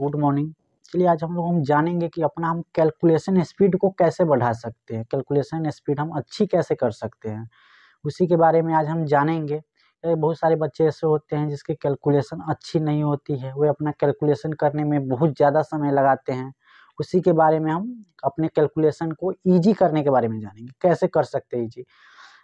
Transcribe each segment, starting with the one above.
Good morning चलिए आज हम लोग हम जानेंगे कि अपना हम कैलकुलेशन स्पीड को कैसे बढ़ा सकते हैं कैलकुलेशन स्पीड हम अच्छी कैसे कर सकते हैं उसी के बारे में आज हम जानेंगे बहुत सारे बच्चे ऐसे होते हैं जिसकी कैलकुलेशन अच्छी नहीं होती है वे अपना कैलकुलेशन करने में बहुत ज़्यादा समय लगाते हैं उसी के बारे में हम अपने कैलकुलेशन को ईजी करने के बारे में जानेंगे कैसे कर सकते हैं ईजी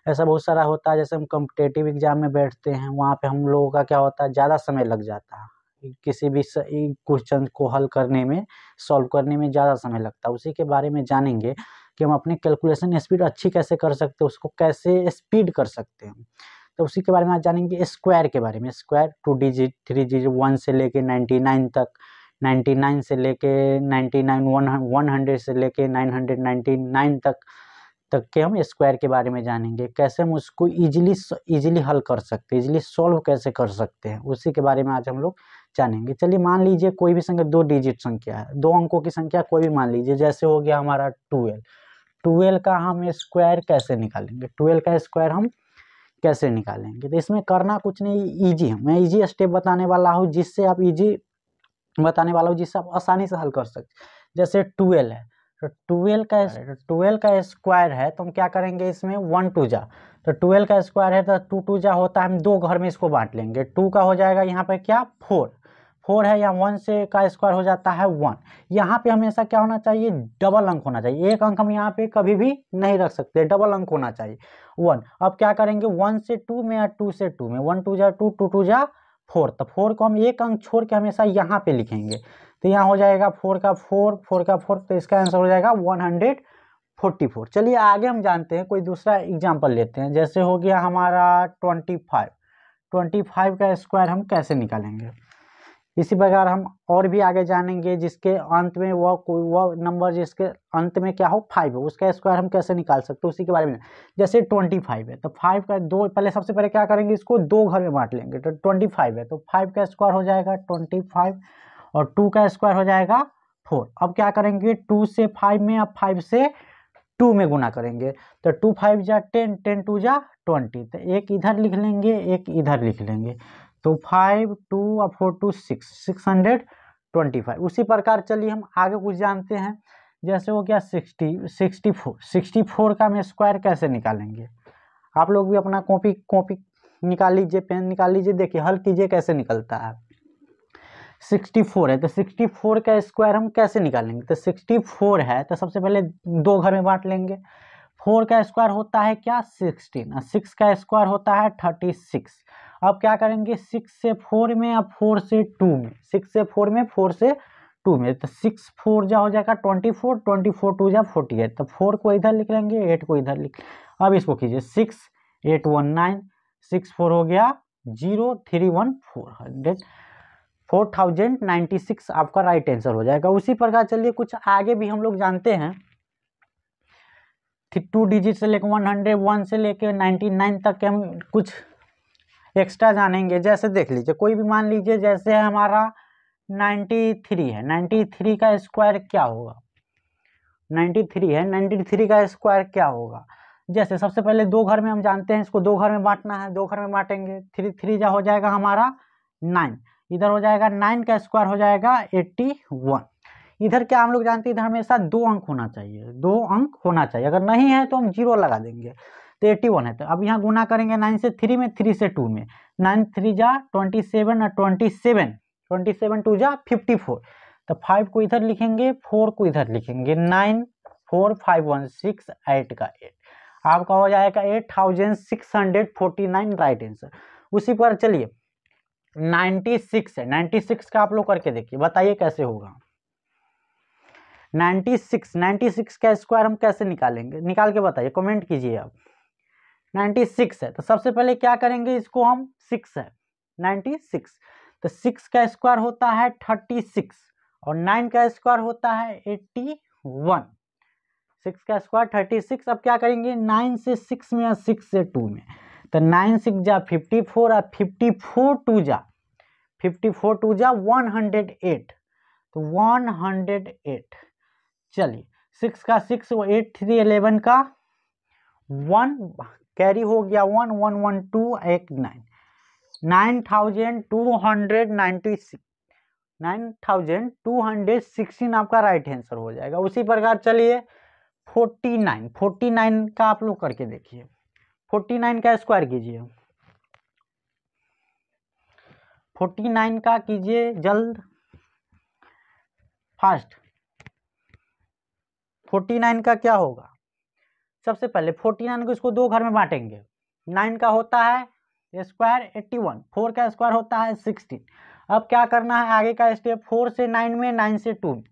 ऐसा बहुत सारा होता है जैसे हम कम्पिटेटिव एग्ज़ाम में बैठते हैं वहाँ पे हम लोगों का क्या होता है ज़्यादा समय लग जाता है किसी भी क्वेश्चन को हल करने में सॉल्व करने में ज़्यादा समय लगता है उसी के बारे में जानेंगे कि हम अपने कैलकुलेशन स्पीड अच्छी कैसे कर सकते हैं उसको कैसे स्पीड कर सकते हैं तो उसी के बारे में आज जानेंगे स्क्वायर के बारे में square two digit three digit one से लेके नाइन्टी नाइन तक नाइन्टी नाइन से लेके ninety nine one one hundred से लेके नाइन हंड्रेड नाइन्टी नाइन तक तक के हम स्क्वायर के बारे में जानेंगे कैसे हम उसको इजीली इजीली हल कर सकते हैं इजीली सॉल्व कैसे कर सकते हैं उसी के बारे में आज हम लोग जानेंगे चलिए मान लीजिए कोई भी संख्या दो डिजिट संख्या है दो अंकों की संख्या कोई भी मान लीजिए जैसे हो गया हमारा ट्वेल्व ट्वेल्व का हम स्क्वायर कैसे निकालेंगे ट्वेल्व का स्क्वायर हम कैसे निकालेंगे तो इसमें करना कुछ नहीं ईजी है मैं ईजी स्टेप बताने वाला हूँ जिससे आप ईजी बताने वाला हूँ जिससे आप आसानी से हल कर सकते जैसे ट्वेल्व है तो ट्वेल्व का ट्वेल्व का स्क्वायर है तो हम क्या करेंगे इसमें वन टू जा तो ट्वेल्व का स्क्वायर है तो टू टू जा होता है हम दो घर में इसको बांट लेंगे टू का हो जाएगा यहाँ पर क्या फोर फोर है या वन से का स्क्वायर हो जाता है वन यहाँ पे हमेशा क्या होना चाहिए डबल अंक होना चाहिए एक अंक हम यहाँ पे कभी भी नहीं रख सकते डबल अंक होना चाहिए वन अब क्या करेंगे वन से टू में या टू से टू में वन टू जा टू टू टू जा फोर तो फोर को हम एक अंक छोड़ के हमेशा यहाँ पे लिखेंगे तो यहाँ हो जाएगा फोर का फोर फोर का फोर तो इसका आंसर हो जाएगा वन हंड्रेड फोर्टी फोर चलिए आगे हम जानते हैं कोई दूसरा एग्जाम्पल लेते हैं जैसे हो गया हमारा ट्वेंटी फाइव ट्वेंटी फाइव का स्क्वायर हम कैसे निकालेंगे इसी प्रकार हम और भी आगे जानेंगे जिसके अंत में वह कोई वह नंबर जिसके अंत में क्या हो फाइव हो उसका स्क्वायर हम कैसे निकाल सकते हैं उसी के बारे में जैसे ट्वेंटी फाइव है तो फाइव का दो पहले सबसे पहले क्या करेंगे इसको दो घर में बांट लेंगे तो ट्वेंटी फाइव है तो फाइव का स्क्वायर हो जाएगा ट्वेंटी फाइव और टू का स्क्वायर हो जाएगा फोर अब क्या करेंगे टू से फाइव में अब फाइव से टू में गुना करेंगे तो टू फाइव जा टेन टेन टू जा ट्वेंटी तो एक इधर लिख लेंगे एक इधर लिख लेंगे तो फाइव टू और four two six six hundred twenty five उसी प्रकार चलिए हम आगे कुछ जानते हैं जैसे वो क्या sixty sixty four sixty four का हम स्क्वायर कैसे निकालेंगे आप लोग भी अपना कॉपी कॉपी निकाल लीजिए पेन निकाल लीजिए देखिए हल कीजिए कैसे निकलता है सिक्सटी फोर है तो सिक्सटी फोर का स्क्वायर हम कैसे निकालेंगे तो सिक्सटी फोर है तो सबसे पहले दो घर में बांट लेंगे फोर का स्क्वायर होता है क्या सिक्सटीन सिक्स का स्क्वायर होता है थर्टी सिक्स अब क्या करेंगे सिक्स से फोर में या फोर से टू में सिक्स से फोर में फोर से टू में तो सिक्स फोर जा हो जाएगा twenty four twenty four two जा फोर्टी एट तो फोर को इधर लिख लेंगे एट को इधर लिख अब इसको कीजिए six eight one nine six four हो गया zero three one four hundred four thousand ninety six आपका राइट आंसर हो जाएगा उसी प्रकार चलिए कुछ आगे भी हम लोग जानते हैं टू डिजिट से लेकर वन हंड्रेड वन से लेकर नाइन्टी नाइन तक के हम कुछ एक्स्ट्रा जानेंगे जैसे देख लीजिए कोई भी मान लीजिए जैसे हमारा नाइन्टी थ्री है नाइन्टी थ्री का स्क्वायर क्या होगा नाइन्टी थ्री है नाइन्टी थ्री का स्क्वायर क्या होगा जैसे सबसे पहले दो घर में हम जानते हैं इसको दो घर में बांटना है दो घर में बांटेंगे थ्री थ्री जा हो जाएगा हमारा नाइन इधर हो जाएगा नाइन का स्क्वायर हो जाएगा एट्टी वन इधर क्या हम लोग जानते हैं इधर हमेशा दो अंक होना चाहिए दो अंक होना चाहिए अगर नहीं है तो हम जीरो लगा देंगे तो एट्टी वन है तो अब यहाँ गुना करेंगे नाइन से थ्री में थ्री से टू में नाइन थ्री जा ट्वेंटी सेवन और twenty seven twenty seven two जा फिफ्टी फोर तो फाइव को इधर लिखेंगे फोर को इधर लिखेंगे nine four five one six eight का एट आपका हो जाएगा eight thousand six hundred forty nine right answer उसी पर चलिए नाइन्टी सिक्स है नाइन्टी सिक्स का आप लोग करके देखिए बताइए कैसे होगा नाइन्टी सिक्स नाइन्टी सिक्स का स्क्वायर हम कैसे निकालेंगे निकाल के बताइए कमेंट कीजिए आप नाइन्टी सिक्स है तो सबसे पहले क्या करेंगे इसको हम सिक्स है नाइन्टी सिक्स तो सिक्स का स्क्वायर होता है थर्टी सिक्स और नाइन का स्क्वायर होता है एट्टी वन सिक्स का स्क्वायर थर्टी सिक्स अब क्या करेंगे नाइन से सिक्स में या सिक्स से टू में तो नाइन सिक्स जा फिफ्टी फोर आ फिफ्टी फोर टू जा फिफ्टी फोर टू जा वन हंड्रेड एट तो वन हंड्रेड एट चलिए सिक्स का सिक्स एट थ्री एलेवन का वन कैरी हो गया one one one two eight nine nine thousand two hundred ninety six nine thousand two hundred sixteen आपका right answer हो जाएगा उसी प्रकार चलिए फोर्टी नाइन फोर्टी नाइन का आप लोग करके देखिए फोर्टी नाइन का स्क्वायर कीजिए फोर्टी नाइन का कीजिए जल्द फास्ट फोर्टी नाइन का क्या होगा सबसे पहले फोर्टी नाइन को इसको दो घर में बांटेंगे नाइन का होता है स्क्वायर एट्टी वन फोर का स्क्वायर होता है सिक्सटीन अब क्या करना है आगे का स्टेप फोर से नाइन में नाइन से टू में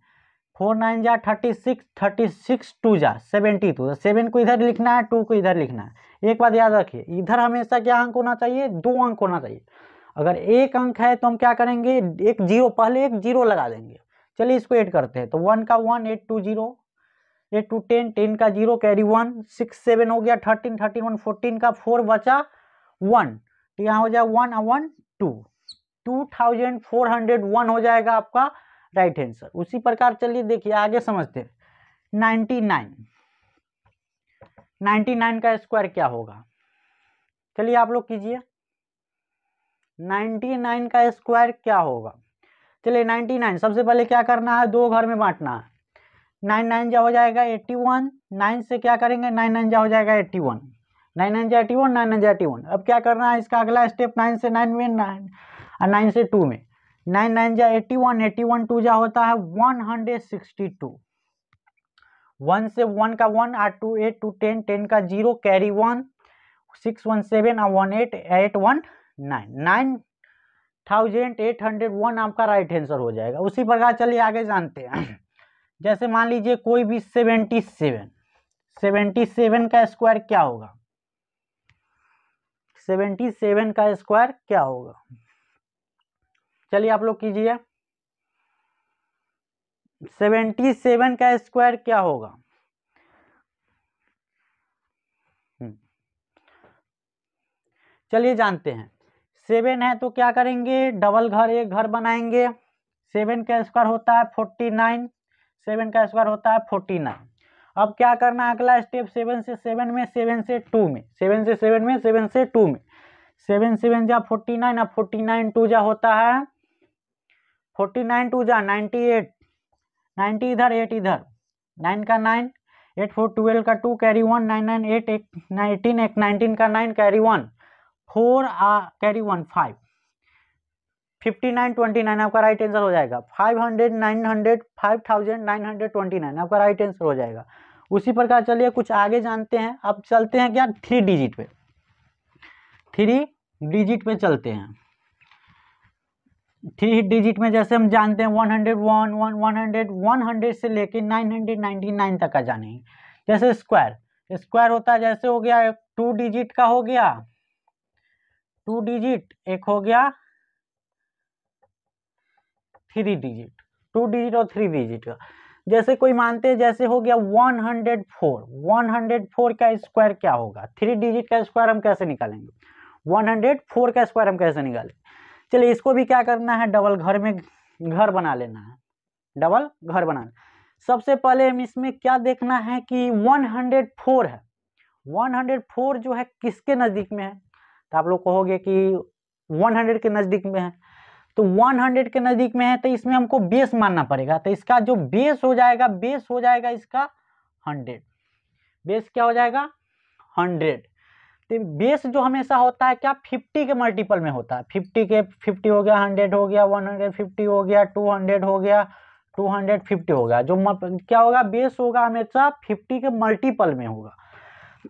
फोर नाइन जा thirty six thirty six two जा सेवेंटी टू तो सेवन को इधर लिखना है टू को इधर लिखना है एक बात याद रखिए इधर हमेशा क्या अंक होना चाहिए दो अंक होना चाहिए अगर एक अंक है तो हम क्या करेंगे एक जीरो पहले एक जीरो लगा देंगे चलिए इसको ऐड करते हैं तो वन का one eight two zero eight two ten ten का zero carry one six seven हो गया थर्टीन थर्टीन वन फोर्टीन का फोर बचा वन तो यहाँ हो जाए one one two two thousand four hundred one हो जाएगा आपका राइट आंसर उसी प्रकार चलिए देखिए आगे समझते हैं नाइन्टी नाइन नाइन्टी नाइन का स्क्वायर क्या होगा चलिए आप लोग कीजिए नाइन्टी नाइन का स्क्वायर क्या होगा चलिए नाइन्टी नाइन सबसे पहले क्या करना है दो घर में बांटना है नाइन नाइन जा हो जाएगा एट्टी वन नाइन से क्या करेंगे नाइन नाइन जा हो जाएगा एट्टी वन नाइन नाइन जा एट्टी वन नाइन नाइन जा एट्टी वन अब क्या करना है इसका अगला स्टेप नाइन से नाइन में नाइन और नाइन से टू में नाइन नाइन जा eighty one eighty one two जा होता है one hundred sixty two one से वन का one or two eight two ten ten का zero carry one six one seven आ one eight eight one nine nine thousand eight hundred one आपका right answer हो जाएगा उसी प्रकार चलिए आगे जानते हैं जैसे मान लीजिए कोई भी सेवेंटी सेवन सेवेंटी सेवन का स्क्वायर क्या होगा सेवेंटी सेवन का स्क्वायर क्या होगा चलिए आप लोग कीजिए सेवेंटी सेवन का स्क्वायर क्या होगा हम्म। चलिए जानते हैं सेवन है तो क्या करेंगे डबल घर एक घर बनाएंगे सेवन का स्क्वायर होता है फोर्टी नाइन सेवन का स्क्वायर होता है फोर्टी नाइन अब क्या करना है अगला स्टेप सेवन से सेवन में सेवन से टू में सेवन से सेवन में सेवन से टू में सेवन सेवन जा फोर्टी नाइन अब फोर्टी नाइन टू जा होता है फोर्टी नाइन टू जा नाइन्टी एट नाइन्टी इधर एट इधर नाइन का नाइन एट फोर ट्वेल्व का two carry one nine nine eight एक नाइनटीन एक नाइनटीन का नाइन कैरी वन फोर आ carry one five fifty nine twenty nine आपका राइट आंसर हो जाएगा five hundred nine hundred five thousand nine hundred twenty nine आपका right answer हो जाएगा उसी प्रकार चलिए कुछ आगे जानते हैं अब चलते हैं क्या थ्री डिजिट पे थ्री डिजिट पे चलते हैं थ्री डिजिट में जैसे हम जानते हैं one hundred one one one hundred one hundred से लेके नाइन हंड्रेड नाइन्टी नाइन तक का जानेंगे जैसे स्क्वायर स्क्वायर होता है जैसे हो गया टू डिजिट का हो गया टू डिजिट एक हो गया थ्री डिजिट टू डिजिट और थ्री डिजिट का जैसे कोई मानते हैं जैसे हो गया one one hundred four hundred four का स्क्वायर क्या होगा थ्री डिजिट का स्क्वायर हम कैसे निकालेंगे वन हंड्रेड फोर का स्क्वायर हम कैसे निकालेंगे चलिए इसको भी क्या करना है डबल घर में घर बना लेना है डबल घर बनाना सबसे पहले हम इसमें क्या देखना है कि 104 है 104 जो है किसके नज़दीक में है तो आप लोग कहोगे कि 100 के नज़दीक में है तो 100 के नज़दीक में है तो इसमें हमको बेस मानना पड़ेगा तो इसका जो बेस हो जाएगा बेस हो जाएगा इसका 100 बेस क्या हो जाएगा हंड्रेड तो बेस जो हमेशा होता है क्या फिफ्टी के मल्टीपल में होता है फिफ्टी के फिफ्टी हो गया हंड्रेड हो गया वन हंड्रेड फिफ्टी हो गया टू हंड्रेड हो गया टू हंड्रेड फिफ्टी होगा जो क्या होगा बेस होगा हमेशा फिफ्टी के मल्टीपल में होगा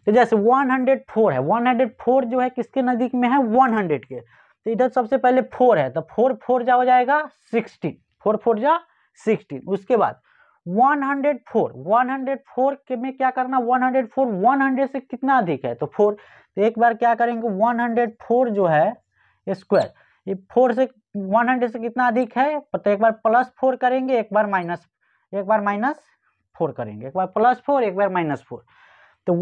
तो जैसे वन हंड्रेड फोर है वन हंड्रेड फोर जो है किसके नज़दीक में है वन हंड्रेड के तो इधर सबसे पहले फोर है तो फोर फोर जा हो जाएगा सिक्सटीन फोर फोर जा सिक्सटीन उसके बाद one hundred four one hundred four के में क्या करना one hundred four one hundred से कितना अधिक है तो फोर तो एक बार क्या करेंगे 104 जो है स्क्वायर ये फोर से 100 से कितना अधिक है तो एक बार प्लस फोर करेंगे एक बार माइनस एक बार माइनस फोर करेंगे एक बार प्लस फोर एक बार माइनस फोर तो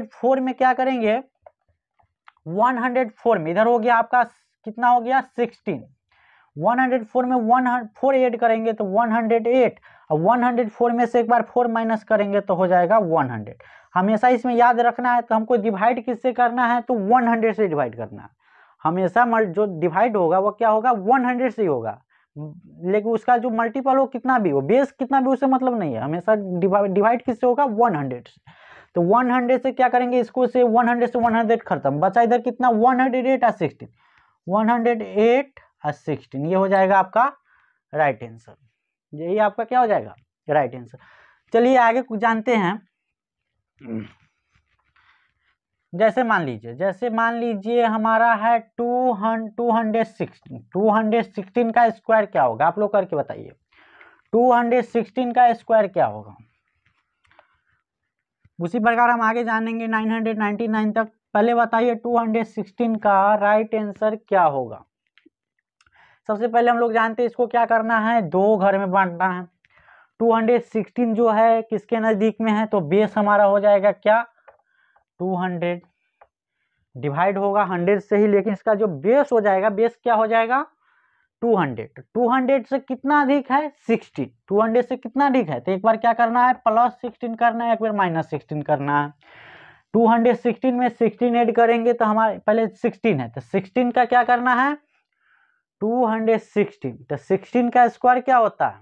104 में क्या करेंगे 104 में इधर हो गया आपका कितना हो गया 16 104 में वन फोर एड करेंगे तो 108 अब 104 में से एक बार 4 माइनस करेंगे तो हो जाएगा 100 हमेशा इसमें याद रखना है तो हमको डिवाइड किससे करना है तो 100 से डिवाइड करना है हमेशा जो डिवाइड होगा वो क्या होगा 100 से ही होगा लेकिन उसका जो मल्टीपल हो कितना भी हो बेस कितना भी उससे मतलब नहीं है हमेशा डिवाइड किससे होगा हंड्रेड से तो हंड्रेड से क्या करेंगे इसको से हंड्रेड से हंड्रेड खत्म बचा इधर कितना 108 और हंड्रेड एट और सिक्सटीन ये हो जाएगा आपका राइट आंसर यही आपका क्या हो जाएगा राइट आंसर चलिए आगे कुछ जानते हैं जैसे मान लीजिए जैसे मान लीजिए हमारा है two two hundred sixteen two hundred sixteen का स्क्वायर क्या होगा आप लोग करके बताइए टू हंड्रेड सिक्सटीन का स्क्वायर क्या होगा उसी प्रकार हम आगे जानेंगे नाइन हंड्रेड नाइन्टी नाइन तक पहले बताइए टू हंड्रेड सिक्सटीन का राइट आंसर क्या होगा सबसे पहले हम लोग जानते हैं इसको क्या करना है दो घर में बांटना है टू हंड्रेड सिक्सटीन जो है किसके नज़दीक में है तो बेस हमारा हो जाएगा क्या टू हंड्रेड डिवाइड होगा हंड्रेड से ही लेकिन इसका जो बेस हो जाएगा बेस क्या हो जाएगा टू हंड्रेड टू हंड्रेड से कितना अधिक है सिक्सटीन टू हंड्रेड से कितना अधिक है तो एक बार क्या करना है प्लस सिक्सटीन करना है एक बार माइनस सिक्सटीन करना है टू हंड्रेड सिक्सटीन में सिक्सटीन ऐड करेंगे तो हमारे पहले सिक्सटीन है तो सिक्सटीन का क्या करना है टू हंड्रेड सिक्सटीन तो सिक्सटीन का स्क्वायर क्या होता है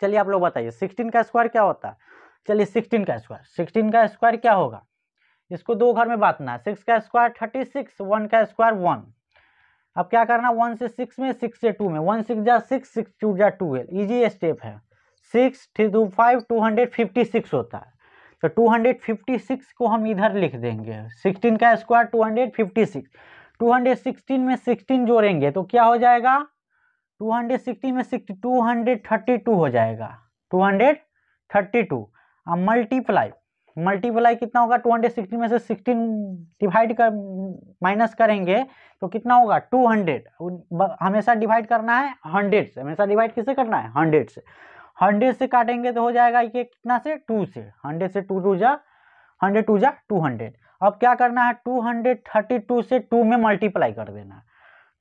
चलिए आप लोग बताइए सिक्सटीन का स्क्वायर क्या होता है चलिए सिक्सटीन का स्क्वायर सिक्सटीन का स्क्वायर क्या होगा इसको दो घर में बांटना है सिक्स का स्क्वायर थर्टी सिक्स वन का स्क्वायर वन अब क्या करना वन से सिक्स में सिक्स से टू में वन सिक्स जा सिक्स सिक्स टू जा है ईजी स्टेप है six three two five two hundred fifty six होता है तो टू हंड्रेड फिफ्टी सिक्स को हम इधर लिख देंगे सिक्सटीन का square two hundred fifty six 216 में 16 जोड़ेंगे तो क्या हो जाएगा 216 में थर्टी 232 हो जाएगा 232 अब मल्टीप्लाई मल्टीप्लाई कितना होगा 216 में से 16 डिवाइड कर माइनस करेंगे तो कितना होगा 200 हमेशा डिवाइड करना है 100 से हमेशा डिवाइड किससे करना है 100 से 100 से काटेंगे तो हो जाएगा ये कितना से 2 से 100 से 2 टू जा हंड्रेड टू जा टू हंड्रेड अब क्या करना है 232 से 2 में मल्टीप्लाई कर देना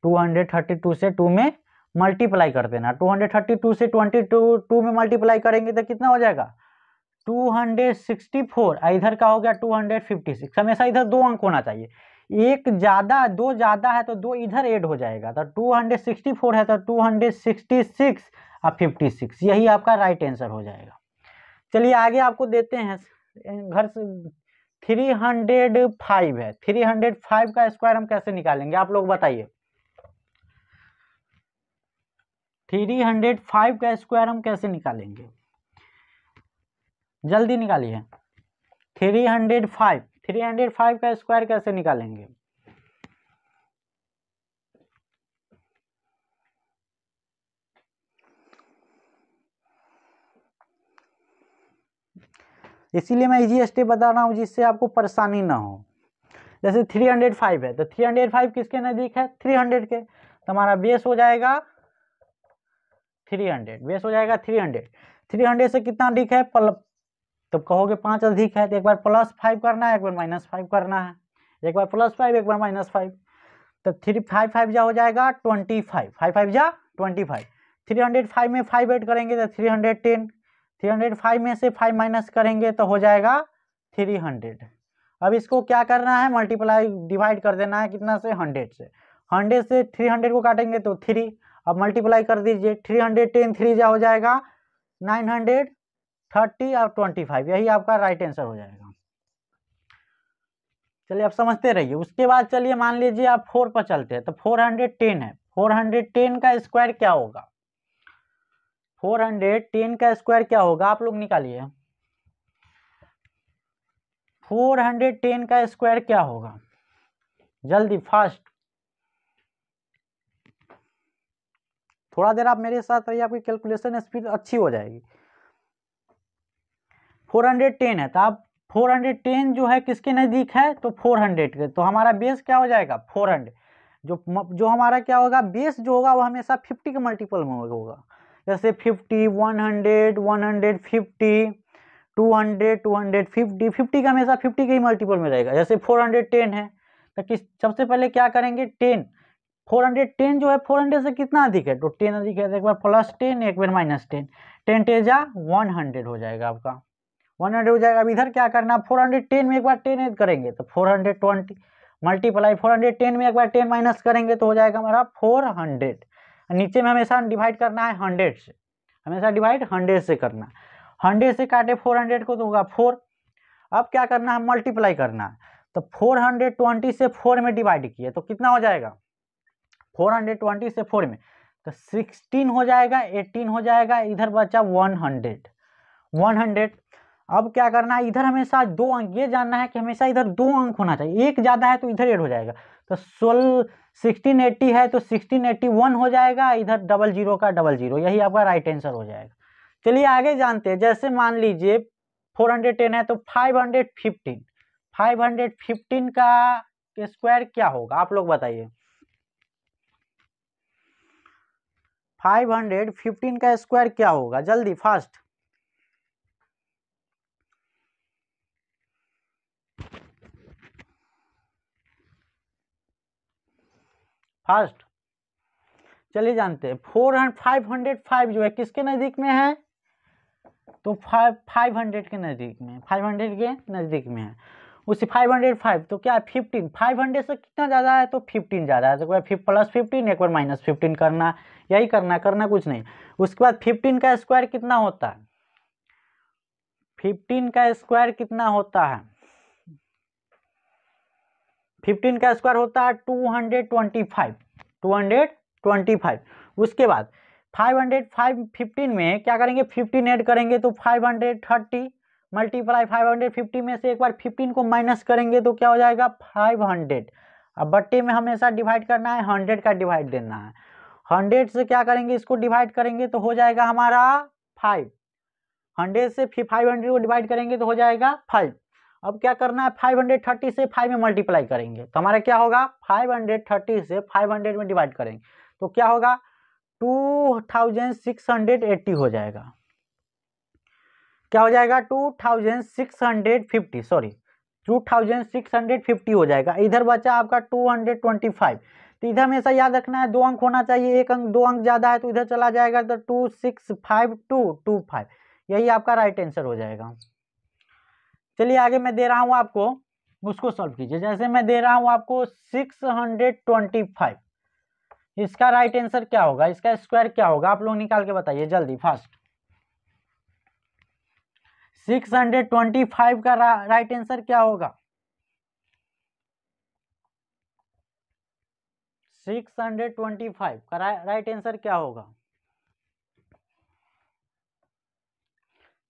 232 से 2 में मल्टीप्लाई कर देना 232 से 22 2 में मल्टीप्लाई करेंगे तो कितना हो जाएगा 264 इधर का हो गया 256 हमेशा इधर दो अंक होना चाहिए एक ज़्यादा दो ज़्यादा है तो दो इधर ऐड हो जाएगा तो 264 है तो 266 और 56 यही आपका राइट आंसर हो जाएगा चलिए आगे आपको देते हैं घर से थ्री हंड्रेड फाइव है थ्री हंड्रेड फाइव का स्क्वायर हम कैसे निकालेंगे आप लोग बताइए थ्री हंड्रेड फाइव का स्क्वायर हम कैसे निकालेंगे जल्दी निकालिए three hundred five three hundred five का स्क्वायर कैसे निकालेंगे इसीलिए मैं इजी e स्टेप बता रहा हूँ जिससे आपको परेशानी ना हो जैसे थ्री हंड्रेड फाइव है तो थ्री हंड्रेड फाइव किसके नज़दीक है थ्री हंड्रेड के तो हमारा बेस हो जाएगा थ्री हंड्रेड बेस हो जाएगा थ्री हंड्रेड थ्री हंड्रेड से कितना अधिक है पल तो कहोगे पाँच अधिक है तो एक बार प्लस फाइव करना है एक बार माइनस फाइव करना है एक बार प्लस फाइव एक बार माइनस फाइव तो थ्री फाइव फाइव जा हो जाएगा ट्वेंटी फाइव फाइव फाइव जा twenty five three hundred five में फाइव एड करेंगे तो three hundred ten three hundred five में से फाइव माइनस करेंगे तो हो जाएगा थ्री हंड्रेड अब इसको क्या करना है मल्टीप्लाई डिवाइड कर देना है कितना से हंड्रेड से हंड्रेड से थ्री हंड्रेड को काटेंगे तो थ्री अब मल्टीप्लाई कर दीजिए थ्री हंड्रेड टेन थ्री जा हो जाएगा नाइन हंड्रेड थर्टी और ट्वेंटी फाइव यही आपका राइट आंसर हो जाएगा चलिए आप समझते रहिए उसके बाद चलिए मान लीजिए आप फोर पर चलते हैं तो फोर हंड्रेड टेन है फोर हंड्रेड टेन का स्क्वायर क्या होगा फोर हंड्रेड टेन का स्क्वायर क्या होगा आप लोग निकालिए फोर हंड्रेड टेन का स्क्वायर क्या होगा जल्दी फास्ट थोड़ा देर आप मेरे साथ रहिए आपकी कैलकुलेशन स्पीड अच्छी हो जाएगी फोर हंड्रेड टेन है तो आप फोर हंड्रेड टेन जो है किसके नज़दीक है तो फोर हंड्रेड के तो हमारा बेस क्या हो जाएगा फोर हंड्रेड जो जो हमारा क्या होगा बेस जो होगा वो हमेशा फिफ्टी के मल्टीपल में होगा जैसे fifty one hundred one hundred fifty two hundred two hundred fifty fifty का हमेशा फिफ्टी के ही मल्टीपल में रहेगा जैसे फोर हंड्रेड टेन है तो किस सबसे पहले क्या करेंगे टेन फोर हंड्रेड टेन जो है फोर हंड्रेड से कितना अधिक है तो टेन अधिक है तो एक बार प्लस टेन एक बार माइनस टेन टेन टेजा वन हंड्रेड हो जाएगा आपका वन हंड्रेड हो जाएगा अब इधर क्या करना फोर हंड्रेड टेन में एक बार टेन ऐड करेंगे तो four hundred twenty multiply four hundred ten में एक बार टेन माइनस करेंगे तो हो जाएगा हमारा फोर हंड्रेड नीचे में हमेशा डिवाइड करना है हंड्रेड से हमेशा डिवाइड हंड्रेड से करना हंड्रेड से काटे फोर हंड्रेड को तो होगा फोर अब क्या करना है मल्टीप्लाई करना है तो फोर हंड्रेड ट्वेंटी से फोर में डिवाइड किए तो कितना हो जाएगा फोर हंड्रेड ट्वेंटी से फोर में तो सिक्सटीन हो जाएगा एट्टीन हो जाएगा इधर बचा वन हंड्रेड वन हंड्रेड अब क्या करना है इधर हमेशा दो अंक ये जानना है कि हमेशा इधर दो अंक होना चाहिए एक ज़्यादा है तो इधर एड हो जाएगा तो सोलह 1680 है तो 1681 हो जाएगा इधर डबल जीरो का डबल जीरो यही आपका राइट आंसर हो जाएगा चलिए आगे जानते हैं जैसे मान लीजिए 410 है तो 515 515 का स्क्वायर क्या होगा आप लोग बताइए 515 का स्क्वायर क्या होगा जल्दी फास्ट फास्ट चलिए जानते हैं four hundred five hundred five जो है किसके नज़दीक में है तो फाइव फाइव हंड्रेड के नज़दीक में फाइव हंड्रेड के नज़दीक में है उसे फाइव हंड्रेड फाइव तो क्या फिफ्टीन फाइव हंड्रेड से कितना ज़्यादा है तो फिफ्टीन ज़्यादा है तो प्लस फिफ्टीन एक बार माइनस फिफ्टीन करना यही करना करना कुछ नहीं उसके बाद फिफ्टीन का स्क्वायर कितना होता है फिफ्टीन का स्क्वायर कितना होता है फिफ्टीन का स्क्वायर होता है two hundred twenty five two hundred twenty five उसके बाद फाइव हंड्रेड फाइव फिफ्टीन में क्या करेंगे फिफ्टीन ऐड करेंगे तो five hundred thirty multiply five hundred fifty में से एक बार फिफ्टीन को माइनस करेंगे तो क्या हो जाएगा फाइव हंड्रेड अब बट्टे में हमेशा डिवाइड करना है हंड्रेड का डिवाइड देना है हंड्रेड से क्या करेंगे इसको डिवाइड करेंगे तो हो जाएगा हमारा फाइव हंड्रेड से फाइव हंड्रेड को डिवाइड करेंगे तो हो जाएगा फाइव अब क्या करना है 530 से 5 में मल्टीप्लाई करेंगे तो हमारा क्या होगा 530 से 500 में डिवाइड करेंगे तो क्या होगा 2680 हो जाएगा क्या हो जाएगा 2650 सॉरी 2650 हो जाएगा इधर बचा आपका 225 तो इधर हमेशा याद रखना है दो अंक होना चाहिए एक अंक दो अंक ज़्यादा है तो इधर चला जाएगा तो two six five two two five यही आपका राइट आंसर हो जाएगा चलिए आगे मैं दे रहा हूँ आपको उसको सॉल्व कीजिए जैसे मैं दे रहा हूँ आपको सिक्स हंड्रेड ट्वेंटी फाइव इसका राइट आंसर क्या होगा इसका स्क्वायर क्या होगा आप लोग निकाल के बताइए जल्दी fast six hundred twenty five का रा, राइट आंसर क्या होगा सिक्स हंड्रेड ट्वेंटी फाइव का रा, राइट आंसर क्या होगा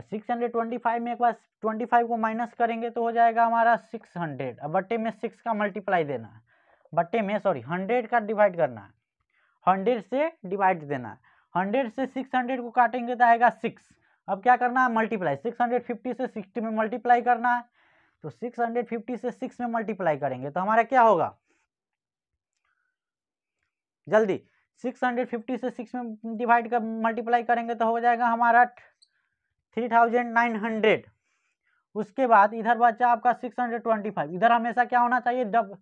सिक्स हंड्रेड ट्वेंटी फाइव में एक बार ट्वेंटी फाइव को माइनस करेंगे तो हो जाएगा हमारा सिक्स हंड्रेड बट्टे में सिक्स का मल्टीप्लाई देना है बट्टे में सॉरी हंड्रेड का डिवाइड करना है हंड्रेड से डिवाइड देना है हंड्रेड से सिक्स हंड्रेड को काटेंगे तो आएगा सिक्स अब क्या करना है मल्टीप्लाई सिक्स हंड्रेड फिफ्टी से सिक्सटी में मल्टीप्लाई करना है तो सिक्स हंड्रेड फिफ्टी से सिक्स में मल्टीप्लाई करेंगे तो हमारा क्या होगा जल्दी सिक्स हंड्रेड फिफ्टी से सिक्स में डिवाइड कर मल्टीप्लाई करेंगे तो हो जाएगा हमारा थ्री थाउजेंड नाइन हंड्रेड उसके बाद इधर बचा आपका सिक्स हंड्रेड ट्वेंटी फाइव इधर हमेशा क्या होना चाहिए डब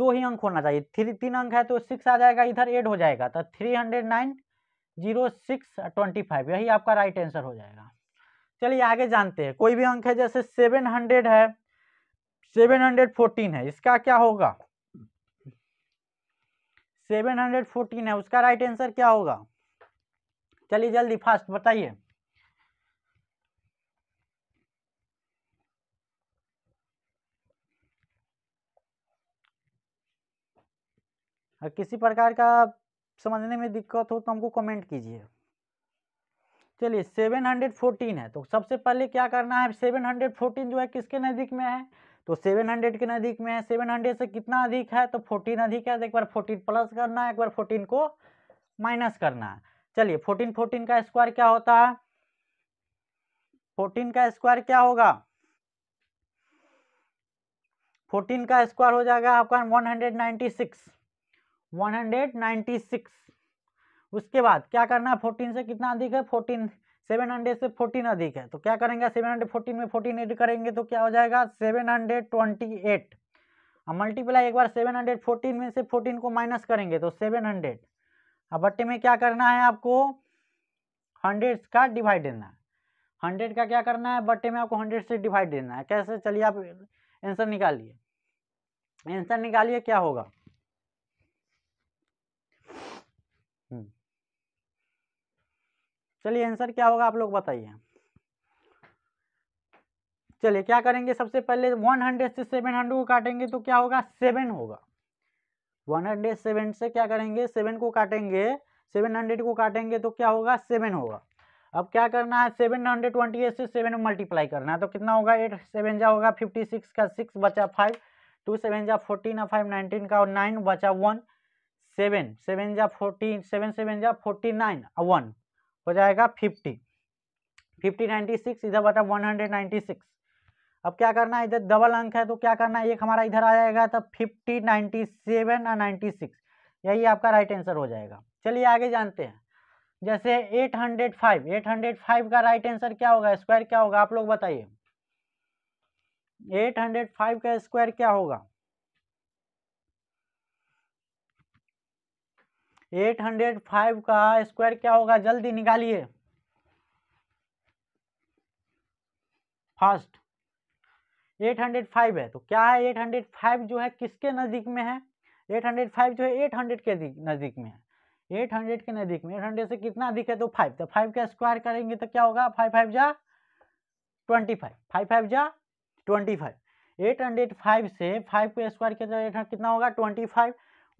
दो ही अंक होना चाहिए थ्री तीन अंक है तो सिक्स आ जाएगा इधर एड हो जाएगा तो three hundred nine zero six twenty five यही आपका राइट आंसर हो जाएगा चलिए आगे जानते हैं कोई भी अंक है जैसे सेवन हंड्रेड है सेवन हंड्रेड फोर्टीन है इसका क्या होगा सेवन हंड्रेड फोर्टीन है उसका राइट आंसर क्या होगा चलिए जल्दी फास्ट बताइए किसी प्रकार का समझने में दिक्कत हो तो हमको कमेंट कीजिए चलिए 714 है तो सबसे पहले क्या करना है 714 जो है किसके नज़दीक में है तो 700 के नज़दीक में है 700 से कितना अधिक है तो 14 अधिक है तो एक बार 14 प्लस करना है एक बार 14 को माइनस करना है चलिए 14 14 का स्क्वायर क्या होता है 14 का स्क्वायर क्या होगा 14 का स्क्वायर हो जाएगा आपका 196 196 उसके बाद क्या करना है फोर्टीन से कितना अधिक है फोर्टीन सेवन हंड्रेड से फोर्टीन अधिक है तो क्या करेंगे सेवन हंड्रेड फोर्टीन में फोर्टीन एड करेंगे तो क्या हो जाएगा सेवन हंड्रेड ट्वेंटी एट अब मल्टीप्लाई एक बार सेवन हंड्रेड फोर्टीन में से फोर्टीन को माइनस करेंगे तो सेवन हंड्रेड अब बट्टे में क्या करना है आपको हंड्रेड का डिवाइड देना है हंड्रेड का क्या करना है बट्टे में आपको हंड्रेड से डिवाइड देना है कैसे चलिए आप आंसर निकालिए आंसर निकालिए क्या होगा चलिए आंसर क्या होगा आप लोग बताइए चलिए क्या करेंगे सबसे पहले वन हंड्रेड से सेवन हंड्रेड को काटेंगे तो क्या होगा सेवन होगा वन हंड्रेड सेवन से क्या करेंगे सेवन को काटेंगे सेवन हंड्रेड को काटेंगे तो क्या होगा सेवन होगा अब क्या करना है सेवन हंड्रेड ट्वेंटी एट से सेवन में मल्टीप्लाई करना है तो कितना होगा एट सेवन जा होगा फिफ्टी सिक्स का सिक्स बचा फाइव टू सेवन जा फोर्टीन और फाइव नाइनटीन का और नाइन बचा वन सेवन सेवन जा फोर्टीन सेवन सेवन जा फोर्टी नाइन और वन हो जाएगा फिफ्टी फिफ्टी नाइन्टी सिक्स इधर बता वन हंड्रेड नाइन्टी सिक्स अब क्या करना है इधर डबल अंक है तो क्या करना है एक हमारा इधर आ जाएगा तो फिफ्टी नाइन्टी सेवन और नाइन्टी सिक्स यही आपका राइट आंसर हो जाएगा चलिए आगे जानते हैं जैसे eight hundred five eight hundred five का राइट आंसर क्या होगा स्क्वायर क्या होगा आप लोग बताइए एट हंड्रेड फाइव का स्क्वायर क्या होगा एट हंड्रेड फाइव का स्क्वायर क्या होगा जल्दी निकालिए फर्स्ट एट हंड्रेड फाइव है तो क्या है एट हंड्रेड फाइव जो है किसके नज़दीक में है एट हंड्रेड फाइव जो है एट हंड्रेड के नज़दीक में है एट हंड्रेड के नज़दीक में एट हंड्रेड से कितना अधिक है तो फाइव तो फाइव का स्क्वायर करेंगे तो क्या होगा फाइव फाइव जा ट्वेंटी फाइव फाइव फाइव जा twenty five eight hundred five से फाइव का स्क्वायर किया जाए कितना होगा ट्वेंटी फाइव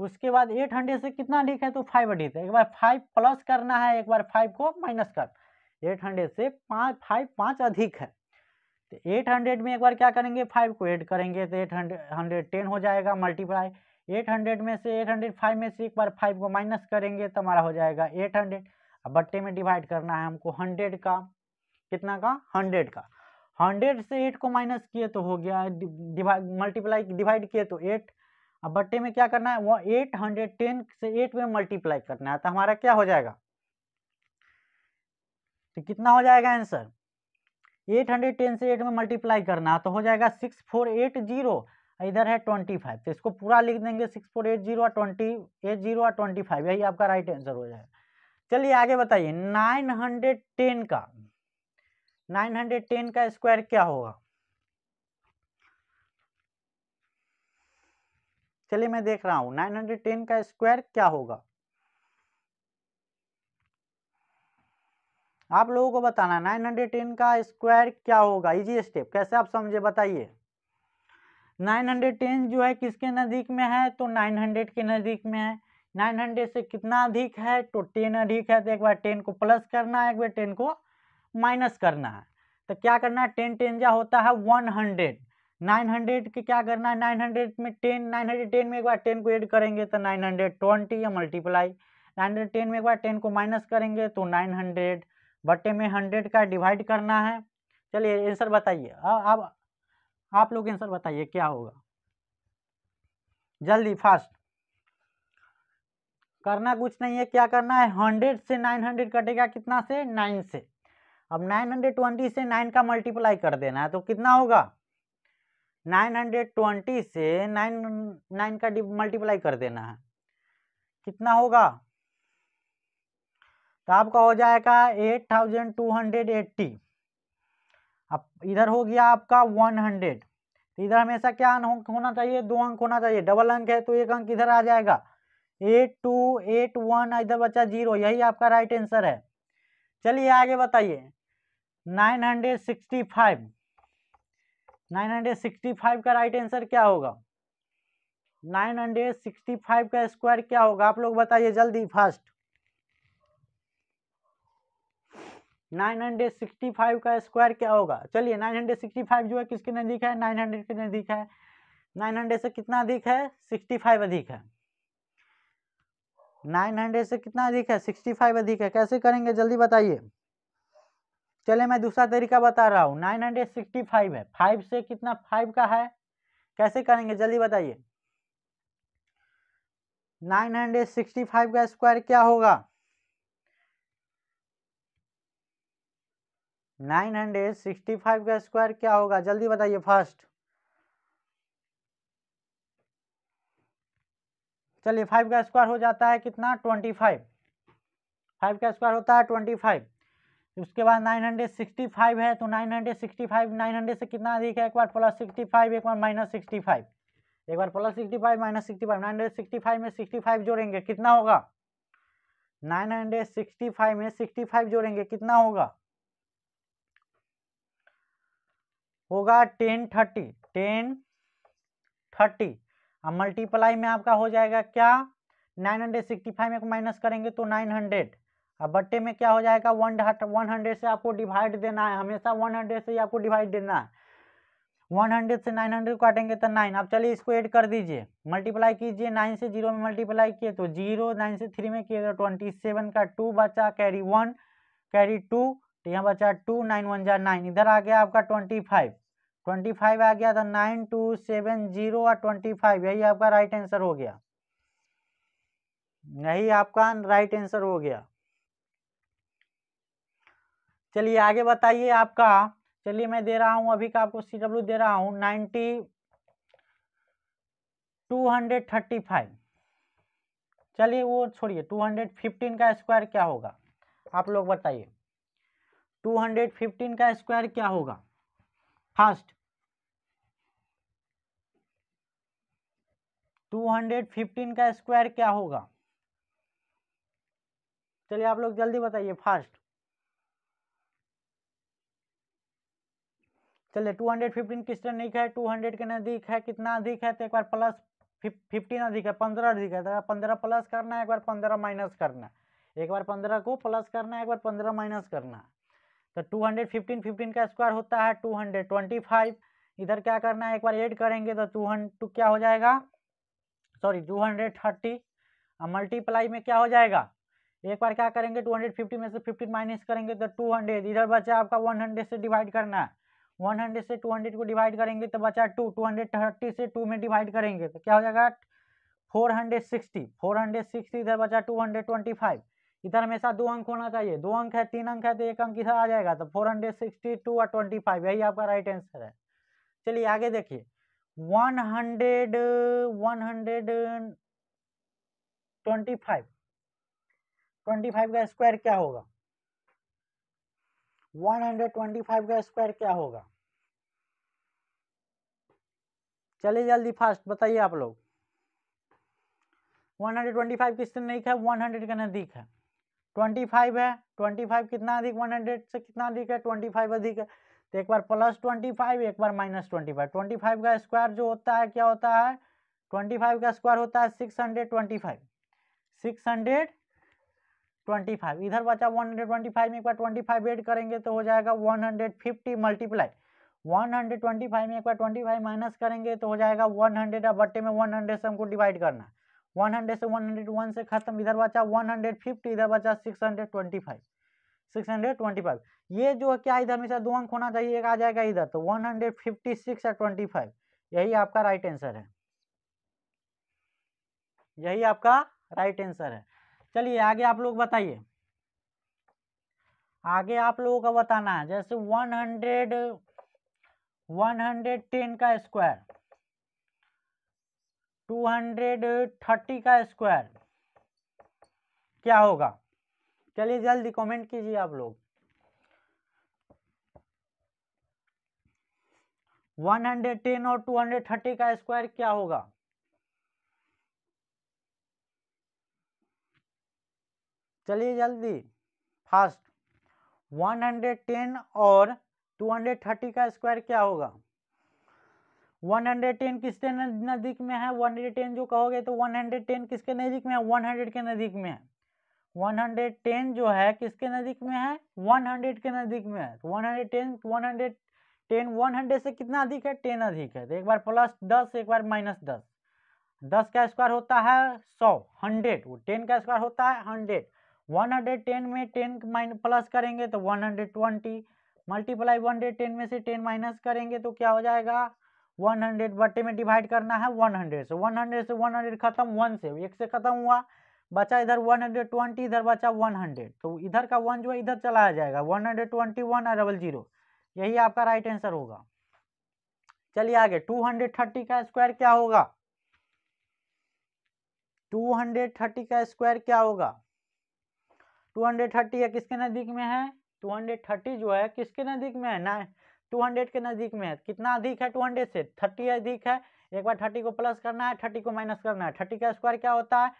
उसके बाद एट हंड्रेड से कितना अधिक है तो फाइव अधिक है एक बार फाइव प्लस करना है एक बार फाइव को माइनस कर एट हंड्रेड से पाँच फाइव पाँच अधिक है तो एट हंड्रेड में एक बार क्या करेंगे फाइव को ऐड करेंगे तो एट हंड्रेड टेन हो जाएगा मल्टीप्लाई एट हंड्रेड में से एट हंड्रेड फाइव में से एक बार फाइव को माइनस करेंगे तो हमारा हो जाएगा एट हंड्रेड अब बट्टे में डिवाइड करना है हमको हंड्रेड का कितना का हंड्रेड का हंड्रेड से एट को माइनस किए तो हो गया मल्टीप्लाई डिवाइड किए तो एट अब बट्टे में क्या करना है वो एट हंड्रेड टेन से एट में मल्टीप्लाई करना है तो हमारा क्या हो जाएगा तो कितना हो जाएगा आंसर 810 से 8 में मल्टीप्लाई करना है तो हो जाएगा 6480 इधर है 25 तो इसको पूरा लिख देंगे 6480 और एट जीरो और फाइव यही आपका राइट आंसर हो जाएगा चलिए आगे बताइए 910 का 910 का स्क्वायर क्या होगा चलिए मैं देख रहा हूं 910 का स्क्वायर क्या होगा आप लोगों को बताना 910 का स्क्वायर क्या होगा इजी स्टेप कैसे आप समझे बताइए 910 जो है किसके नज़दीक में है तो 900 के नज़दीक में है 900 से कितना अधिक है तो 10 अधिक है तो एक बार 10 को प्लस करना है एक बार 10 को माइनस करना है तो क्या करना है टेन टेन जो होता है 100 900 के क्या करना है 900 में 10 910 में एक बार 10 को ऐड करेंगे तो 920 या मल्टीप्लाई टेन में एक बार 10 को माइनस करेंगे तो 900 बट्टे में 100 का डिवाइड करना है चलिए आंसर बताइए अब आप लोग आंसर बताइए क्या होगा जल्दी फास्ट करना कुछ नहीं है क्या करना है हंड्रेड से नाइन हंड्रेड कटेगा कितना से नाइन से अब नाइन हंड्रेड ट्वेंटी से नाइन का मल्टीप्लाई कर देना है तो कितना होगा नाइन हंड्रेड ट्वेंटी से नाइन नाइन का मल्टीप्लाई कर देना है कितना होगा तो आपका हो जाएगा eight thousand two hundred eighty अब इधर हो गया आपका वन हंड्रेड तो इधर हमेशा क्या अंक होना चाहिए दो अंक होना चाहिए डबल अंक है तो एक अंक इधर आ जाएगा एट टू एट वन इधर बचा जीरो यही आपका राइट आंसर है चलिए आगे बताइए नाइन हंड्रेड सिक्सटी फाइव 965 का राइट आंसर क्या होगा 965 का स्क्वायर क्या होगा आप लोग बताइए जल्दी फास्ट 965 का स्क्वायर क्या होगा चलिए 965 जो है किसके नज़दीक है 900 के नज़दीक है 900 से कितना अधिक है 65 अधिक है 900 से कितना अधिक है 65 अधिक है कैसे करेंगे जल्दी बताइए चले मैं दूसरा तरीका बता रहा हूँ नाइन हंड्रेड सिक्सटी फाइव है फाइव से कितना फाइव का है कैसे करेंगे जल्दी बताइए नाइन हंड्रेड सिक्सटी फाइव का स्क्वायर क्या होगा नाइन हंड्रेड सिक्सटी फाइव का स्क्वायर क्या होगा जल्दी बताइए फर्स्ट चलिए फाइव का स्क्वायर हो जाता है कितना ट्वेंटी फाइव फाइव का स्क्वायर होता है ट्वेंटी फाइव उसके बाद 965 है तो 965 900 से कितना अधिक है एक बार प्लस 65 एक बार माइनस 65 एक बार प्लस 65 माइनस 65 965 में 65 जोड़ेंगे कितना होगा 965 में 65 जोड़ेंगे कितना होगा होगा टेन थर्टी टेन थर्टी अब मल्टीप्लाई में आपका हो जाएगा क्या 965 में माइनस करेंगे तो 900 अब बट्टे में क्या हो जाएगा वन वन हंड्रेड से आपको डिवाइड देना है हमेशा वन हंड्रेड से ही आपको डिवाइड देना है वन हंड्रेड से नाइन हंड्रेड काटेंगे तो नाइन आप चलिए इसको ऐड कर दीजिए मल्टीप्लाई कीजिए नाइन से जीरो में मल्टीप्लाई किए तो जीरो नाइन से थ्री में किए तो ट्वेंटी सेवन का टू बचा कैरी वन कैरी टू तो यहाँ बचा टू नाइन वन जा नाइन इधर आ गया आपका ट्वेंटी फाइव ट्वेंटी फाइव आ गया तो नाइन टू सेवन जीरो और ट्वेंटी फाइव यही आपका राइट आंसर हो गया यही आपका राइट आंसर हो गया चलिए आगे बताइए आपका चलिए मैं दे रहा हूँ अभी का आपको सी डब्ल्यू दे रहा हूँ ninety two hundred thirty five चलिए वो छोड़िए टू हंड्रेड फिफ्टीन का स्क्वायर क्या होगा आप लोग बताइए टू हंड्रेड फिफ्टीन का स्क्वायर क्या होगा फास्ट टू हंड्रेड फिफ्टीन का स्क्वायर क्या होगा चलिए आप लोग जल्दी बताइए फास्ट चलिए टू हंड्रेड फिफ्टीन किससे अधिक है टू हंड्रेड के नज़दीक है कितना अधिक है तो एक बार प्लस फिफ्टीन अधिक है पंद्रह अधिक है तो पंद्रह प्लस करना है एक बार पंद्रह माइनस करना है एक बार पंद्रह को प्लस करना है एक बार पंद्रह माइनस करना तो टू हंड्रेड फिफ्टीन फिफ्टीन का स्क्वायर होता है टू हंड्रेड ट्वेंटी फाइव इधर क्या करना है एक बार ऐड करेंगे तो टू हंड्रेड क्या हो जाएगा sorry two hundred thirty multiply में क्या हो जाएगा एक बार क्या करेंगे टू हंड्रेड फिफ्टी में से फिफ्टीन माइनस करेंगे तो टू हंड्रेड इधर बचा आपका वन हंड्रेड से डिवाइड करना है 100 से 200 को डिवाइड करेंगे तो बचा टू टू हंड्रेड थर्टी से टू में डिवाइड करेंगे तो क्या हो जाएगा four hundred sixty four hundred sixty इधर बचा टू हंड्रेड ट्वेंटी फाइव इधर हमेशा दो अंक होना चाहिए दो अंक है तीन अंक है तो एक अंक इधर आ जाएगा तो फोर हंड्रेड सिक्सटी टू और ट्वेंटी फाइव यही आपका राइट आंसर है चलिए आगे देखिए one hundred one hundred twenty five twenty five का स्क्वायर क्या होगा वन हंड्रेड ट्वेंटी फाइव का स्क्वायर क्या होगा चलिए जल्दी फास्ट बताइए आप लोग 125 किससे नहीं है 100 के नजदीक है 25 है 25 कितना अधिक 100 से कितना अधिक है 25 अधिक है तो एक बार प्लस 25 एक बार माइनस 25 25 का स्क्वायर जो होता है क्या होता है 25 का स्क्वायर होता है 625 625 इधर बचा 125 में एक बार 25 ऐड करेंगे तो हो जाएगा 150 मल्टीप्लाई 125 में एक बार 25 माइनस करेंगे तो हो जाएगा 100 हंड्रेड बट्टे में 100 से हमको डिवाइड करना 100 से 101 से खत्म इधर बचा 150 इधर बचा 625 625 ये जो क्या इधर में हमेशा दो अंक होना चाहिए एक आ जाएगा इधर तो 156 और 25 यही आपका राइट आंसर है यही आपका राइट आंसर है चलिए आगे आप लोग बताइए आगे आप लोगों का बताना है जैसे 100 110 का स्क्वायर 230 का स्क्वायर क्या होगा चलिए जल्दी कमेंट कीजिए आप लोग 110 और 230 का स्क्वायर क्या होगा चलिए जल्दी फास्ट 110 और 230 का स्क्वायर क्या होगा 110 किसके नज़दीक में है 110 जो कहोगे तो 110 किसके नज़दीक में है 100 के नज़दीक में है 110 जो है किसके नज़दीक में है 100 के नज़दीक में है तो 110 110 100 से कितना अधिक है 10 अधिक है तो एक बार प्लस 10 एक बार माइनस 10 10 का स्क्वायर होता है 100 100 वो 10 का स्क्वायर होता है 100 110 में 10 माइनस प्लस करेंगे तो 120 मल्टीप्लाई वन हंड्रेड टेन में से टेन माइनस करेंगे तो क्या हो जाएगा वन हंड्रेड बट्टे में डिवाइड करना है वन हंड्रेड से वन हंड्रेड से वन हंड्रेड खत्म वन से एक से खत्म हुआ बचा इधर वन हंड्रेड ट्वेंटी इधर बचा वन हंड्रेड तो इधर का वन जो है इधर चलाया जाएगा वन हंड्रेड ट्वेंटी वन और डबल जीरो यही आपका राइट आंसर होगा चलिए आगे टू हंड्रेड थर्टी का स्क्वायर क्या होगा टू हंड्रेड थर्टी का स्क्वायर क्या होगा टू हंड्रेड थर्टी या किसके नज़दीक में है टू हंड्रेड थर्टी जो है किसके नज़दीक में है ना टू हंड्रेड के नज़दीक में है कितना अधिक है टू हंड्रेड से थर्टी अधिक है एक बार थर्टी को प्लस करना है थर्टी को माइनस करना है थर्टी का स्क्वायर क्या होता है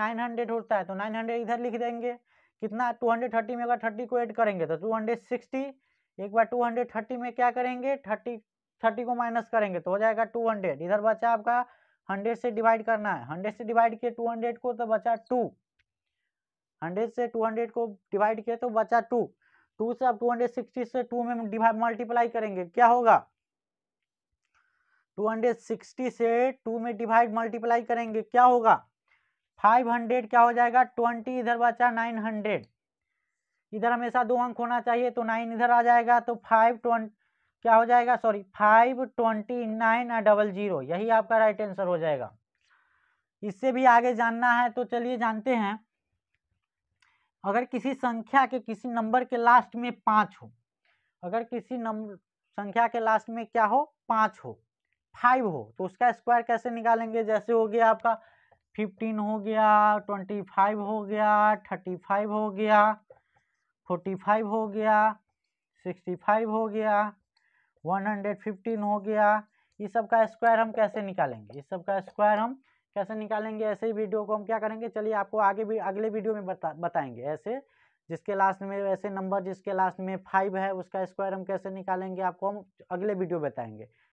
नाइन हंड्रेड होता है तो नाइन हंड्रेड इधर लिख देंगे कितना टू हंड्रेड थर्टी में अगर थर्टी को ऐड करेंगे तो टू हंड्रेड सिक्सटी एक बार टू हंड्रेड थर्टी में क्या करेंगे थर्टी थर्टी को माइनस करेंगे तो हो जाएगा टू हंड्रेड इधर बचा आपका हंड्रेड से डिवाइड करना है हंड्रेड से डिवाइड किए टू हंड्रेड को तो बचा टू हंड्रेड से टू हंड्रेड को डिवाइड किए तो बचा टू टू से आप टू हंड्रेड सिक्सटी से टू में डिवाइड मल्टीप्लाई करेंगे क्या होगा टू हंड्रेड सिक्सटी से टू में डिवाइड मल्टीप्लाई करेंगे क्या होगा फाइव हंड्रेड क्या हो जाएगा ट्वेंटी इधर बचा नाइन हंड्रेड इधर हमेशा दो अंक होना चाहिए तो नाइन इधर आ जाएगा तो फाइव ट्वेंटी क्या हो जाएगा sorry five twenty nine double zero यही आपका राइट आंसर हो जाएगा इससे भी आगे जानना है तो चलिए जानते हैं अगर किसी संख्या के किसी नंबर के लास्ट में पाँच हो अगर किसी नंबर संख्या के लास्ट में क्या हो पाँच हो फाइव हो तो उसका स्क्वायर कैसे निकालेंगे जैसे हो गया आपका फिफ्टीन हो गया ट्वेंटी फाइव हो गया थर्टी फाइव हो गया फोर्टी फाइव हो गया सिक्सटी फाइव हो गया वन हंड्रेड फिफ्टीन हो गया ये सब का स्क्वायर हम कैसे निकालेंगे इस सब का स्क्वायर हम कैसे निकालेंगे ऐसे ही वीडियो को हम क्या करेंगे चलिए आपको आगे भी अगले वीडियो में बता बताएंगे ऐसे जिसके लास्ट में ऐसे नंबर जिसके लास्ट में फाइव है उसका स्क्वायर हम कैसे निकालेंगे आपको हम अगले वीडियो बताएंगे